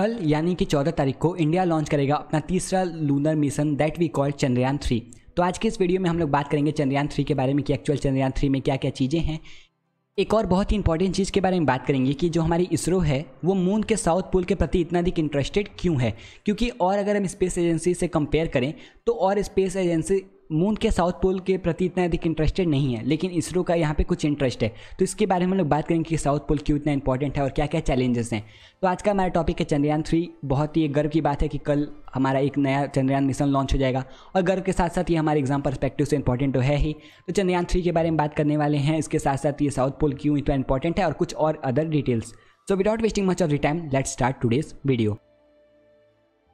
कल यानी कि 14 तारीख को इंडिया लॉन्च करेगा अपना तीसरा lunar mission that we called Chandrayaan three तो आज के इस वीडियो में हम लोग बात करेंगे चंद्रयान थ्री के बारे में कि एक्चुअल चंद्रयान थ्री में क्या क्या चीज़ें हैं एक और बहुत ही इंपॉर्टेंट चीज़ के बारे में बात करेंगे कि जो हमारी इसरो है वो मून के साउथ पोल के प्रति इतना अधिक इंटरेस्टेड क्यों है क्योंकि और अगर हम स्पेस एजेंसी से कंपेयर करें तो और स्पेस एजेंसी मून के साउथ पोल के प्रति इतना अधिक इंटरेस्टेड नहीं है लेकिन इसरो का यहाँ पे कुछ इंटरेस्ट है तो इसके बारे में हम लोग बात करेंगे कि साउथ पोल क्यों इतना इंपॉर्टेंट है और क्या क्या चैलेंजेस हैं तो आज का हमारा टॉपिक है चंद्रयान थ्री बहुत ही गर्व की बात है कि कल हमारा एक नया चंद्रयान मिशन लॉन्च हो जाएगा और गर्व के साथ साथ ये हमारे एग्जाम परस्पेक्टिव से इंपॉर्टेंट तो है ही तो चंद्रयान थ्री के बारे में बात करने वाले हैं इसके साथ साथ ये साउथ पोल क्यों इतना इंपॉर्टेंट है और कुछ और other details so without wasting much of the time let start today's video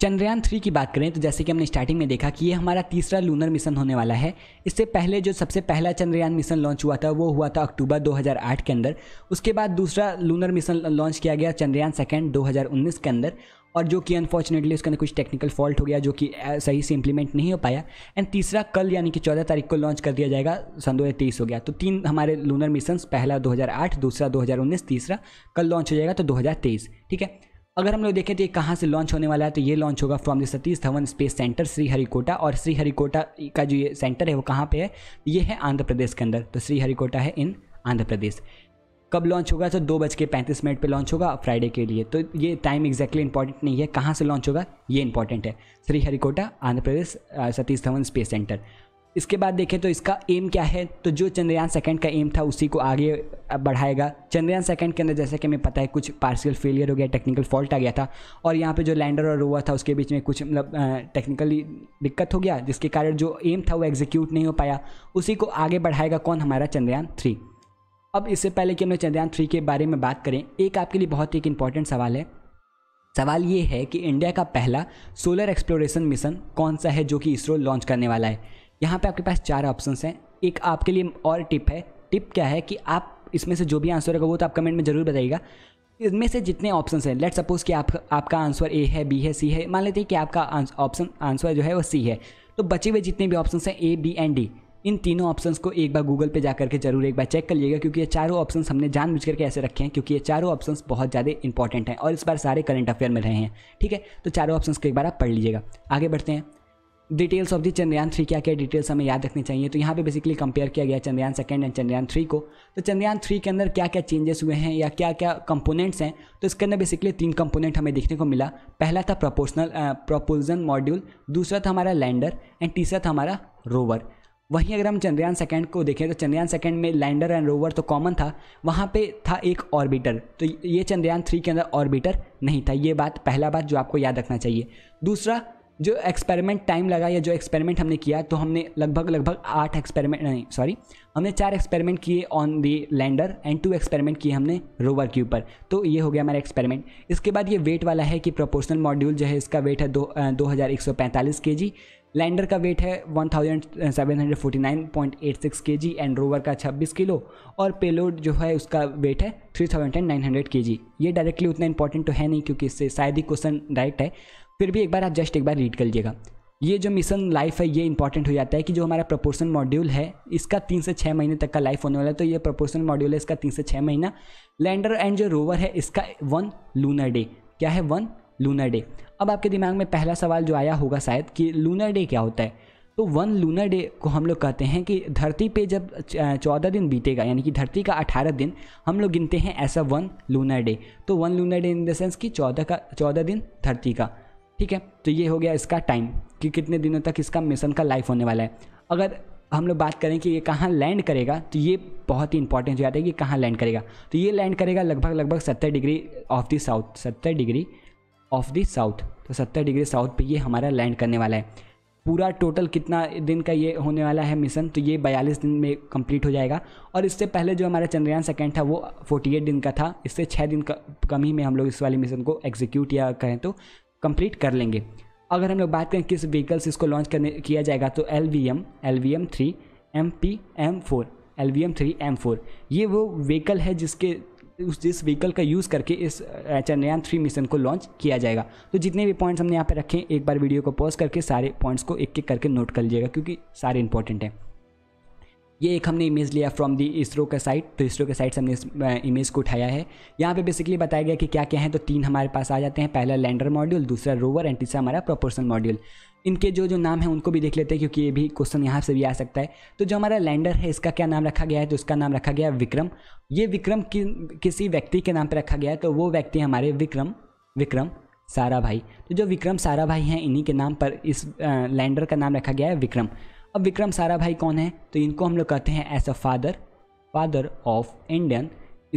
Chandrayaan three की बात करें तो जैसे कि हमने स्टार्टिंग में देखा कि ये हमारा तीसरा लूनर मिशन होने वाला है इससे पहले जो सबसे पहला चंद्रयान मिशन लॉन्च हुआ था वो हुआ था अक्टूबर 2008 के अंदर उसके बाद दूसरा लूनर मिशन लॉन्च किया गया चंद्रयान सेकेंड 2019 के अंदर और जो कि अनफॉर्चुनेटली उसके अंदर कुछ टेक्निकल फॉल्ट हो गया जो कि सही से इंप्लीमेंट नहीं हो पाया एंड तीसरा कल यानी कि चौदह तारीख को लॉन्च कर दिया जाएगा सन दो हो गया तो तीन हमारे लूनर मिशन पहला 2008 दूसरा 2019 तीसरा कल लॉन्च हो जाएगा तो 2023 ठीक है अगर हम लोग देखें तो ये कहाँ से लॉन्च होने वाला है तो ये लॉन्च होगा from the Satish Dhawan space centre Sriharikota और श्रीहरिकोटा का जो ये सेंटर है वो कहाँ पे है ये है आंध्र प्रदेश के अंदर तो श्रीहरिकोटा है इन आंध्र प्रदेश कब लॉन्च होगा तो दो बज के पैंतीस मिनट पर लॉन्च होगा फ्राइडे के लिए तो ये टाइम एग्जैक्टली इंपॉर्टेंट नहीं है कहाँ से लॉन्च होगा ये इंपॉर्टेंट है श्रीहरिकोटा आंध्र प्रदेश सतीश धवन स्पेस सेंटर इसके बाद देखें तो इसका एम क्या है तो जो चंद्रयान सेकंड का एम था उसी को आगे बढ़ाएगा चंद्रयान सेकंड के अंदर जैसे कि हमें पता है कुछ पार्सियल फेलियर हो गया टेक्निकल फॉल्ट आ गया था और यहाँ पे जो लैंडर और रोवर था उसके बीच में कुछ मतलब टेक्निकली दिक्कत हो गया जिसके कारण जो एम था वो एग्जीक्यूट नहीं हो पाया उसी को आगे बढ़ाएगा कौन हमारा चंद्रयान थ्री अब इससे पहले कि हमें चंद्रयान थ्री के बारे में बात करें एक आपके लिए बहुत ही एक इम्पॉर्टेंट सवाल है सवाल ये है कि इंडिया का पहला सोलर एक्सप्लोरेशन मिशन कौन सा है जो कि इसरो लॉन्च करने वाला है यहाँ पे आपके पास चार ऑप्शंस हैं एक आपके लिए और टिप है टिप क्या है कि आप इसमें से जो भी आंसर होगा वो तो आप कमेंट में ज़रूर बताइएगा इसमें से जितने ऑप्शन हैं लेट सपोज कि आप आपका आंसर ए है बी है सी है मान लेते हैं कि आपका ऑप्शन आंसर जो है वो सी है तो बचे हुए जितने भी ऑप्शन हैं ए बी एंड डी इन तीनों ऑप्शंस को एक बार गूगल पे जाकर के जरूर एक बार चेक कर लीजिएगा क्योंकि ये चारों ऑप्शंस हमने जानबूझ करके ऐसे रखे हैं क्योंकि ये चारों ऑप्शंस बहुत ज़्यादा इंपॉर्टेंट हैं और इस बार सारे करंट अफेयर में रहे हैं ठीक है तो चारों ऑप्शंस को एक बार आप पढ़ लीजिएगा आगे बढ़ते हैं details of the Chandrayaan three क्या क्या डिटेल्स हमें याद रखनी चाहिए तो यहाँ पे बेसिकली कंपेयर किया गया Chandrayaan second and Chandrayaan three को तो चंद्रयान थ्री के अंदर क्या क्या चेंजेस हुए हैं या क्या क्या कंपोनेंट्स हैं तो इसके अंदर बेसिकली तीन कंपोनेंट हमें देखने को मिला पहला था प्रोपोर्शनल प्रपोजन मॉड्यूल दूसरा था हमारा लैंडर एंड तीसरा था हमारा रोवर वहीं अगर हम चंद्रयान सेकंड को देखें तो चंद्रयान सेकंड में लैंडर एंड रोवर तो कॉमन था वहाँ पे था एक ऑर्बिटर तो ये चंद्रयान थ्री के अंदर ऑर्बिटर नहीं था ये बात पहला बात जो आपको याद रखना चाहिए दूसरा जो एक्सपेरिमेंट टाइम लगा या जो एक्सपेरिमेंट हमने किया तो हमने लगभग लगभग आठ एक्सपेरिमेंट नहीं सॉरी हमने चार एक्सपेरिमेंट किए on the lander and two experiment किए हमने रोवर के ऊपर तो ये हो गया हमारा एक्सपेरिमेंट इसके बाद ये वेट वाला है कि प्रोपोर्शनल मॉड्यूल जो है इसका वेट है दो दो हज़ार एक सौ पैंतालीस के जी लैंडर का वेट है 1749.86 केजी एंड रोवर का 26 किलो और पेलोड जो है उसका वेट है 3900 केजी ये डायरेक्टली उतना इंपॉर्टेंट तो है नहीं क्योंकि इससे शायद ही क्वेश्चन डायरेक्ट है फिर भी एक बार आप जस्ट एक बार रीड कर लीजिएगा ये जो मिशन लाइफ है ये इंपॉर्टेंट हो जाता है कि जो हमारा प्रपोर्सन मॉड्यूल है इसका तीन से छः महीने तक का लाइफ होने वाला है तो ये प्रपोर्सन मॉड्यूल है इसका तीन से छः महीना लैंडर एंड जो रोवर है इसका वन लूनर डे क्या है वन लूनर डे अब आपके दिमाग में पहला सवाल जो आया होगा शायद कि लूनर डे क्या होता है तो वन लूनर डे को हम लोग कहते हैं कि धरती पे जब चौदह दिन बीतेगा यानी कि धरती का अठारह दिन हम लोग गिनते हैं ऐसा वन लूनर डे तो one lunar day in the sense कि चौदह का चौदह दिन धरती का ठीक है तो ये हो गया इसका टाइम कि कितने दिनों तक इसका मिशन का लाइफ होने वाला है अगर हम लोग बात करें कि ये कहाँ लैंड करेगा तो ये बहुत ही इंपॉर्टेंट हो जाता है कि कहाँ लैंड करेगा तो ये लैंड करेगा लगभग लगभग सत्तर डिग्री ऑफ द साउथ सत्तर डिग्री ऑफ द साउथ तो सत्तर डिग्री साउथ पे ये हमारा लैंड करने वाला है पूरा टोटल कितना दिन का ये होने वाला है मिशन तो ये बयालीस दिन में कम्प्लीट हो जाएगा और इससे पहले जो हमारा चंद्रयान सेकेंड था वो फोर्टी दिन का था इससे छः दिन कम ही में हम लोग इस वाले मिशन को एग्जीक्यूट या करें तो कंप्लीट कर लेंगे अगर हम लोग बात करें किस व्हीकल से इसको लॉन्च करने किया जाएगा तो L V M L V M three M P M four L V M three M four ये वो व्हीकल है जिसके उस जिस व्हीकल का यूज़ करके इस चंद्रयान थ्री मिशन को लॉन्च किया जाएगा तो जितने भी पॉइंट्स हमने यहाँ पर रखे एक बार वीडियो को पॉज करके सारे पॉइंट्स को एक एक करके नोट कर लीजिएगा क्योंकि सारे इंपॉर्टेंट हैं ये एक हमने इमेज लिया फ्रॉम दी इसरो का साइट तो इसरो के साइट से हमने इस इमेज को उठाया है यहाँ पे बेसिकली बताया गया कि क्या क्या है तो तीन हमारे पास आ जाते हैं पहला लैंडर मॉड्यूल दूसरा रोवर एंड तीसरा हमारा प्रोपोर्शन मॉड्यूल इनके जो जो नाम है उनको भी देख लेते हैं क्योंकि ये भी क्वेश्चन यहाँ से भी आ सकता है तो जो हमारा लैंडर है इसका क्या नाम रखा गया है तो उसका नाम रखा गया है विक्रम ये विक्रम कि, किसी व्यक्ति के नाम पर रखा गया है तो वो व्यक्ति हमारे विक्रम विक्रम सारा भाई तो जो विक्रम सारा भाई हैं इन्हीं के नाम पर इस लैंडर का नाम रखा गया है विक्रम अब विक्रम सारा भाई कौन है तो इनको हम लोग कहते हैं as a father father of Indian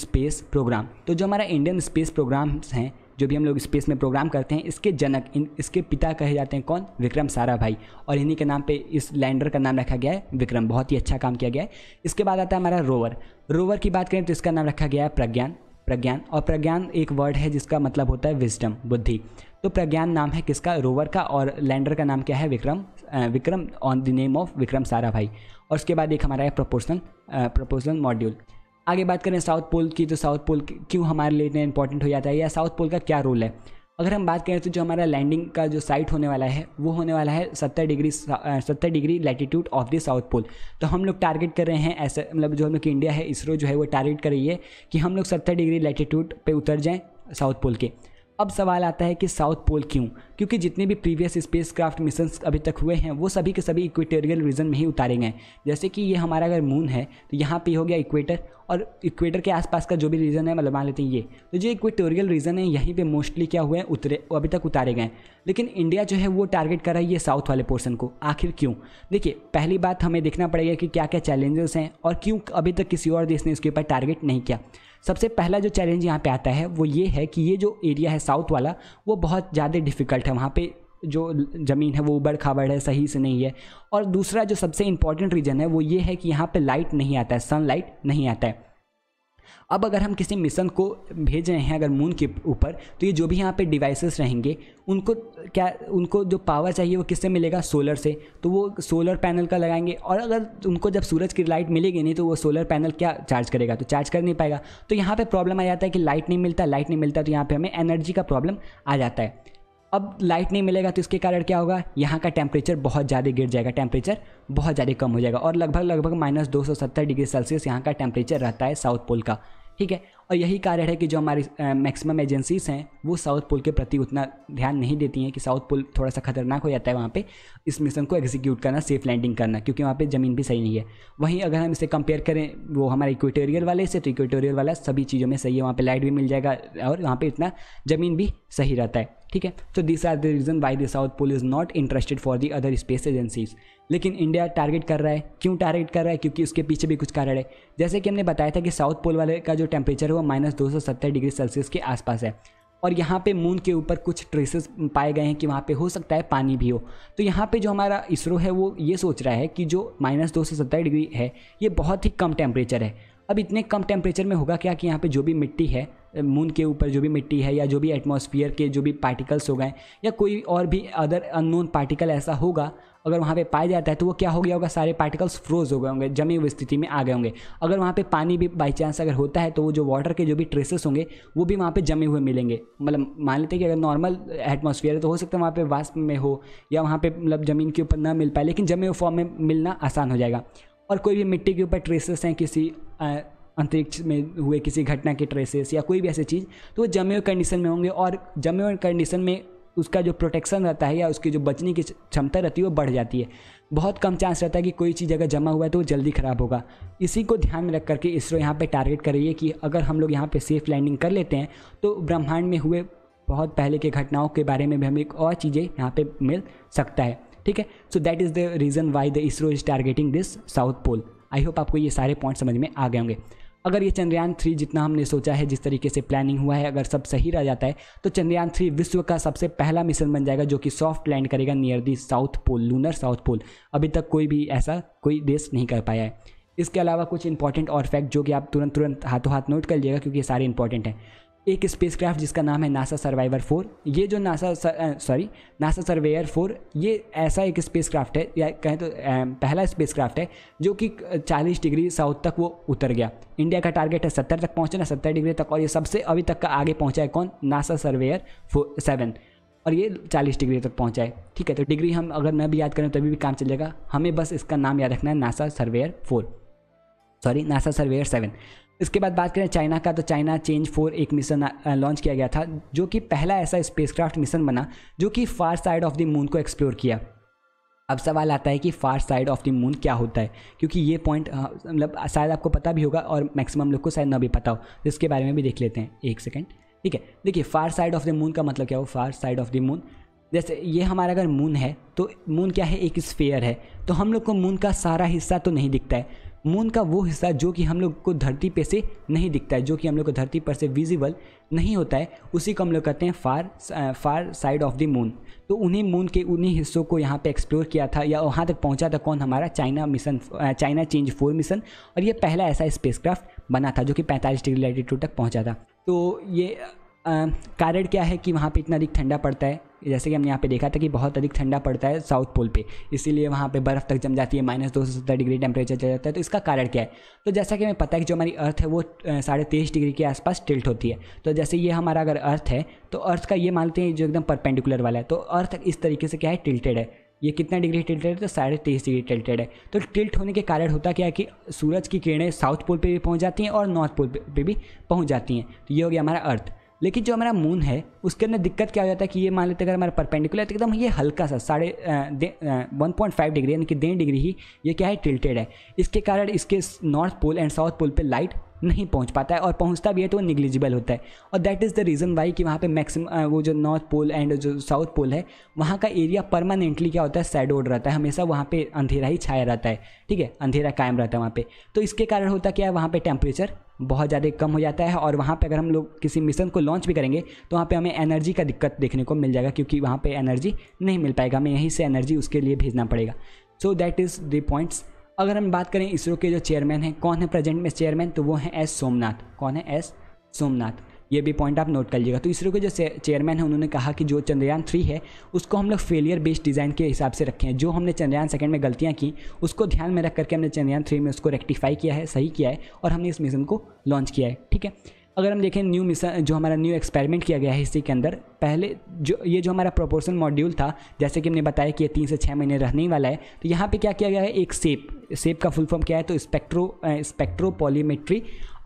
space programme तो जो हमारा इंडियन स्पेस प्रोग्राम्स हैं जो भी हम लोग स्पेस में प्रोग्राम करते हैं इसके जनक इन इसके पिता कहे जाते हैं कौन विक्रम साराभाई और इन्हीं के नाम पे इस लैंडर का नाम रखा गया है विक्रम बहुत ही अच्छा काम किया गया है इसके बाद आता है हमारा रोवर रोवर की बात करें तो इसका नाम रखा गया है प्रज्ञान प्रज्ञान और प्रज्ञान एक वर्ड है जिसका मतलब होता है विजडम बुद्धि तो प्रज्ञान नाम है किसका रोवर का और लैंडर का नाम क्या है Vikram Vikram on the name of Vikram Sarabhai और उसके बाद एक हमारा है प्रपोर्शनल प्रपोर्शनल मॉड्यूल आगे बात करें साउथ पोल की तो साउथ पोल क्यों हमारे लिए इतना इंपॉर्टेंट हो जाता है या साउथ पोल का क्या रोल है अगर हम बात करें तो जो हमारा लैंडिंग का जो साइट होने वाला है वो होने वाला है सत्तर डिग्री सत्तर degree latitude of the south pole तो हम लोग टारगेट कर रहे हैं ऐसे मतलब जो हम लोग की इंडिया है इसरो जो है वो टारगेट कर रही है कि हम लोग सत्तर डिग्री लैटीट्यूड पर उतर जाएँ साउथ पोल के अब सवाल आता है कि साउथ पोल क्यों क्योंकि जितने भी प्रीवियस स्पेसक्राफ्ट मिशन अभी तक हुए हैं वो सभी के सभी इक्वेटोरियल रीजन में ही उतारे गए जैसे कि ये हमारा अगर मून है तो यहाँ पे हो गया इक्वेटर और इक्वेटर के आसपास का जो भी रीजन है मतलब मान लेते हैं ये तो जो इक्वेटोरियल रीजन है यहीं पे मोस्टली क्या हुए हैं उतरे अभी तक उतारे गए लेकिन इंडिया जो है वो टारगेट कर रहा है साउथ वाले पोर्सन को आखिर क्यों देखिए पहली बात हमें देखना पड़ेगा कि क्या क्या चैलेंजेस हैं और क्यों अभी तक किसी और देश ने इसके ऊपर टारगेट नहीं किया सबसे पहला जो चैलेंज यहाँ पे आता है वो ये है कि ये जो एरिया है साउथ वाला वो बहुत ज़्यादा डिफ़िकल्ट है वहाँ पे जो ज़मीन है वो उबड़ खाबड़ है सही से नहीं है और दूसरा जो सबसे इम्पॉर्टेंट रीजन है वो ये है कि यहाँ पे लाइट नहीं आता है सनलाइट नहीं आता है अब अगर हम किसी मिशन को भेज रहे हैं अगर मून के ऊपर तो ये जो भी यहाँ पे डिवाइसेस रहेंगे उनको क्या उनको जो पावर चाहिए वो किससे मिलेगा सोलर से तो वो सोलर पैनल का लगाएंगे और अगर उनको जब सूरज की लाइट मिलेगी नहीं तो वो सोलर पैनल क्या चार्ज करेगा तो चार्ज कर नहीं पाएगा तो यहाँ पर प्रॉब्लम आ जाता है कि लाइट नहीं मिलता लाइट नहीं मिलता तो यहाँ पर हमें एनर्जी का प्रॉब्लम आ जाता है अब लाइट नहीं मिलेगा तो इसके कारण क्या होगा यहाँ का टेम्परेचर बहुत ज़्यादा गिर जाएगा टेम्परेचर बहुत ज़्यादा कम हो जाएगा और लगभग लगभग माइनस सत्तर डिग्री सेल्सियस यहाँ का टेम्परेचर रहता है साउथ पोल का ठीक है और यही कारण है कि जो हमारी मैक्सिमम एजेंसीज़ हैं वो साउथ पोल के प्रति उतना ध्यान नहीं देती हैं कि साउथ पोल थोड़ा सा खतरनाक हो जाता है वहाँ पे इस मिशन को एग्जीक्यूट करना सेफ लैंडिंग करना क्योंकि वहाँ पे ज़मीन भी सही नहीं है वहीं अगर हम इसे कंपेयर करें वो हमारे इक्वेटोरियल वाले से तो इक्वेटोरियल वाला सभी चीज़ों में सही है वहाँ पर लाइट भी मिल जाएगा और वहाँ पर इतना ज़मीन भी सही रहता है ठीक है तो this are the reason why the south pole is not interested for the other space agencies लेकिन इंडिया टारगेट कर रहा है क्यों टारगेट कर रहा है क्योंकि उसके पीछे भी कुछ कारण है जैसे कि हमने बताया था कि साउथ पोल वाले का जो टेम्परेचर है वो माइनस दो डिग्री सेल्सियस के आसपास है और यहाँ पे मून के ऊपर कुछ ट्रेसेस पाए गए हैं कि वहाँ पे हो सकता है पानी भी हो तो यहाँ पे जो हमारा इसरो है वो ये सोच रहा है कि जो माइनस दो सौ सत्तर डिग्री है ये बहुत ही कम टेम्परेचर है अब इतने कम टेम्परेचर में होगा क्या कि यहाँ पे जो भी मिट्टी है मून के ऊपर जो भी मिट्टी है या जो भी एटमॉस्फेयर के जो भी पार्टिकल्स हो गए या कोई और भी अदर अननोन पार्टिकल ऐसा होगा अगर वहाँ पे पाया जाता है तो वो क्या हो गया होगा सारे पार्टिकल्स फ्रोज हो गए होंगे जमे हुई स्थिति में आ गए होंगे अगर वहाँ पे पानी भी बाई चांस अगर होता है तो वो जो वाटर के जो भी ट्रेसेस होंगे वो भी वहाँ पे जमे हुए मिलेंगे मतलब मान लेते हैं कि अगर नॉर्मल एटमोसफियर है तो हो सकता है वहाँ पर वास्प में हो या वहाँ पर मतलब ज़मीन के ऊपर ना मिल पाए लेकिन जमे हुए फॉर्म में मिलना आसान हो जाएगा और कोई भी मिट्टी के ऊपर ट्रेसेस हैं किसी अंतरिक्ष में हुए किसी घटना के ट्रेसेस या कोई भी ऐसी चीज़ तो वो जमे हुए कंडीशन में होंगे और जमे हुए कंडीशन में उसका जो प्रोटेक्शन रहता है या उसकी जो बचने की क्षमता रहती है वो बढ़ जाती है बहुत कम चांस रहता है कि कोई चीज़ अगर जमा हुआ है तो वो जल्दी ख़राब होगा इसी को ध्यान में रख करके इसरो यहाँ पे टारगेट कर रही है कि अगर हम लोग यहाँ पे सेफ लैंडिंग कर लेते हैं तो ब्रह्मांड में हुए बहुत पहले के घटनाओं के बारे में भी हमें एक और चीज़ें यहाँ पर मिल सकता है ठीक है so that is the reason why the ISRO is targeting this south pole I hope आपको ये सारे पॉइंट समझ में आ गए होंगे अगर ये चंद्रयान थ्री जितना हमने सोचा है जिस तरीके से प्लानिंग हुआ है अगर सब सही रह जाता है तो चंद्रयान थ्री विश्व का सबसे पहला मिशन बन जाएगा जो कि सॉफ्ट लैंड करेगा near the south pole lunar south pole अभी तक कोई भी ऐसा कोई देश नहीं कर पाया है इसके अलावा कुछ इंपॉर्टेंट और फैक्ट जो कि आप तुरंत तुरंत हाथों हाथ नोट कर लीजिएगा क्योंकि ये सारे इंपॉर्टेंट हैं एक स्पेसक्राफ्ट जिसका नाम है नासा सर्वाइवर फोर ये जो NASA sorry NASA surveyor four ये ऐसा एक स्पेसक्राफ्ट है या कहें तो पहला स्पेसक्राफ्ट है जो कि 40 डिग्री साउथ तक वो उतर गया इंडिया का टारगेट है 70 तक पहुंचना 70 डिग्री तक और ये सबसे अभी तक का आगे पहुंचा है कौन नासा सर्वेयर फोर सेवन और ये चालीस डिग्री तक पहुँचा है ठीक है तो डिग्री हम अगर न भी याद करें तभी तो भी काम चलेगा हमें बस इसका नाम याद रखना है NASA surveyor four sorry NASA surveyor seven इसके बाद बात करें चाइना का तो चाइना चेंज फोर एक मिशन लॉन्च किया गया था जो कि पहला ऐसा स्पेसक्राफ्ट मिशन बना जो कि far side of the moon को एक्सप्लोर किया अब सवाल आता है कि far side of the moon क्या होता है क्योंकि ये पॉइंट मतलब शायद आपको पता भी होगा और मैक्सिमम लोग को शायद ना भी पता हो तो इसके बारे में भी देख लेते हैं एक सेकेंड ठीक है देखिए far side of the moon का मतलब क्या हो far side of the moon जैसे ये हमारा अगर मून है तो मून क्या है एक स्फेयर है तो हम लोग को मून का सारा हिस्सा तो नहीं दिखता है मून का वो हिस्सा जो कि हम लोग को धरती पे से नहीं दिखता है जो कि हम लोग को धरती पर से विजिबल नहीं होता है उसी को हम लोग कहते हैं far far side of the moon तो उन्हीं मून के उन्हीं हिस्सों को यहाँ पे एक्सप्लोर किया था या वहाँ तक पहुँचा था कौन हमारा China mission China Chang'e four mission और ये पहला ऐसा स्पेसक्राफ्ट बना था जो कि पैंतालीस डिग्री लैटिट्यूड तक पहुँचा था तो ये कारण क्या है कि वहाँ पे इतना अधिक ठंडा पड़ता है जैसे कि हमने यहाँ पे देखा था कि बहुत अधिक ठंडा पड़ता है साउथ पोल पे इसीलिए वहाँ पे बर्फ़ तक जम जाती है माइनस दो सौ सत्तर डिग्री टेम्परेचर चला जाता है तो इसका कारण क्या है तो जैसा कि हमें पता है कि जो हमारी अर्थ है वो साढ़े तेईस डिग्री के आसपास टिल्ट होती है तो जैसे ये हमारा अगर अर्थ है तो अर्थ का ये मानते हैं जो एकदम परपेंडिकुलर वाला है तो अर्थ इस तरीके से क्या है टिल्टेड है ये कितना डिग्री टिल्टेड है तो साढ़े तेईस डिग्री टिल्टेड है तो टिल्ट होने के कारण होता क्या है कि सूरज की किरणें साउथ पोल पे भी पहुंच जाती हैं और नॉर्थ पोल पे भी पहुंच जाती हैं तो ये हो गया हमारा अर्थ लेकिन जो हमारा मून है उसके अंदर दिक्कत क्या हो जाता है कि ये मान लेते हैं अगर हमारा परपेंडिकुलर तो एकदम ये हल्का सा साढ़े वन पॉइंट फाइव डिग्री यानी कि डेढ़ डिग्री ही ये क्या है टिल्टेड है इसके कारण इसके north pole and south pole पर लाइट नहीं पहुंच पाता है और पहुंचता भी है तो वो निग्लिजिबल होता है और that is the reason why कि वहाँ पे मैक्सिम वो जो नॉर्थ पोल एंड जो साउथ पोल है वहाँ का एरिया परमानेंटली क्या होता है सैडोड रहता है हमेशा वहाँ पे अंधेरा ही छाया रहता है ठीक है अंधेरा कायम रहता है वहाँ पे तो इसके कारण होता क्या है वहाँ पे टेम्परेचर बहुत ज़्यादा कम हो जाता है और वहाँ पे अगर हम लोग किसी मिशन को लॉन्च भी करेंगे तो वहाँ पे हमें एनर्जी का दिक्कत देखने को मिल जाएगा क्योंकि वहाँ पे एनर्जी नहीं मिल पाएगा हमें यहीं से एनर्जी उसके लिए भेजना पड़ेगा so that is the points अगर हम बात करें इसरो के जो चेयरमैन हैं कौन है प्रेजेंट में चेयरमैन तो वो हैं एस सोमनाथ कौन है एस सोमनाथ ये भी पॉइंट आप नोट कर लीजिएगा तो इसरो के जो चेयरमैन हैं उन्होंने कहा कि जो चंद्रयान थ्री है उसको हम लोग फेलियर बेस्ड डिज़ाइन के हिसाब से रखे हैं जो हमने चंद्रयान सेकंड में गलतियाँ की उसको ध्यान में रख करके हमने चंद्रयान थ्री में उसको रेक्टिफाई किया है सही किया है और हमने इस मिशन को लॉन्च किया है ठीक है अगर हम देखें न्यू मिशन जो हमारा न्यू एक्सपेरिमेंट किया गया है इसी के अंदर पहले जो ये जो हमारा प्रोपोर्शन मॉड्यूल था जैसे कि हमने बताया कि ये तीन से छः महीने रहने वाला है तो यहाँ पे क्या किया गया है एक सेप सेप का फुल फॉर्म क्या है तो spectro spectropolarimetry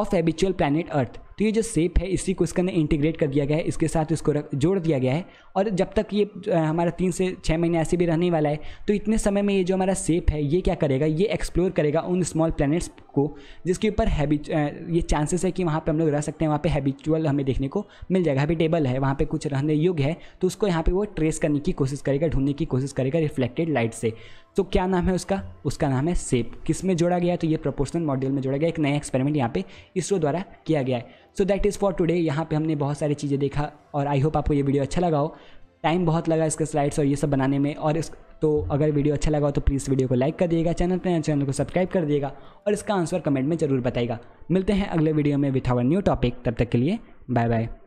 of habitable planet earth तो ये जो सेप है इसी को इसके अंदर इंटीग्रेट कर दिया गया है इसके साथ इसको रख जोड़ दिया गया है और जब तक ये हमारा तीन से छः महीने ऐसे भी रहने वाला है तो इतने समय में ये जो हमारा सेप है ये क्या करेगा ये एक्सप्लोर करेगा उन स्मॉल प्लैनेट्स को जिसके ऊपर हैबिट ये चांसेस है कि वहाँ पर हम लोग रह सकते हैं वहाँ पर हैबिचुअल हमें देखने को मिल जाएगा हैबिटेबल है वहाँ पर कुछ रहने योग्य है तो उसको यहाँ पर वो ट्रेस करने की कोशिश करेगा ढूंढने की कोशिश करेगा रिफ्लेक्टेड लाइट से तो क्या नाम है उसका उसका नाम है सेप किस में जोड़ा गया तो ये प्रोपोर्शनल मॉड्यूल में जोड़ा गया एक नया एक्सपेरिमेंट यहाँ पे इसरो द्वारा किया गया है so that is for today यहाँ पे हमने बहुत सारी चीज़ें देखा और आई होप आपको ये वीडियो अच्छा लगा हो टाइम बहुत लगा इसके स्लाइड्स और ये सब बनाने में और इस तो अगर वीडियो अच्छा लगा हो तो प्लीज़ वीडियो को लाइक कर दिएगा चैनल पर चैनल को सब्सक्राइब कर दिएगा और इसका आंसर कमेंट में ज़रूर बताएगा मिलते हैं अगले वीडियो में विथ आवर न्यू टॉपिक तब तक के लिए बाय बाय